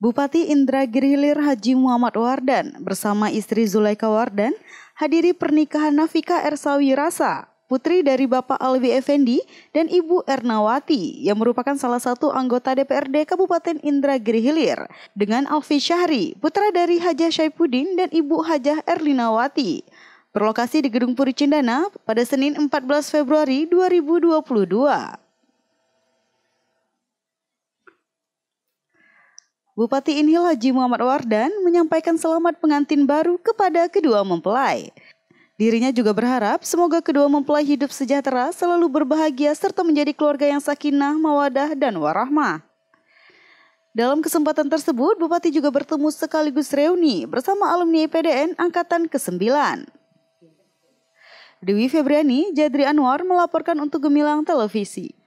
Bupati Indra Hilir Haji Muhammad Wardan bersama istri Zulaika Wardan hadiri pernikahan Nafika Ersawi Rasa, putri dari Bapak Alwi Effendi dan Ibu Ernawati yang merupakan salah satu anggota DPRD Kabupaten Indra Hilir dengan Alfi Syahri, putra dari Hajah Syaipuddin dan Ibu Hajah Erlinawati. Berlokasi di Gedung Puri Cindana pada Senin 14 Februari 2022. Bupati Inhil Haji Muhammad Wardan menyampaikan selamat pengantin baru kepada kedua mempelai. Dirinya juga berharap semoga kedua mempelai hidup sejahtera, selalu berbahagia serta menjadi keluarga yang sakinah, mawadah, dan warahmah. Dalam kesempatan tersebut, Bupati juga bertemu sekaligus reuni bersama alumni IPDN e Angkatan ke-9. Dewi Febriani, Jadri Anwar melaporkan untuk Gemilang Televisi.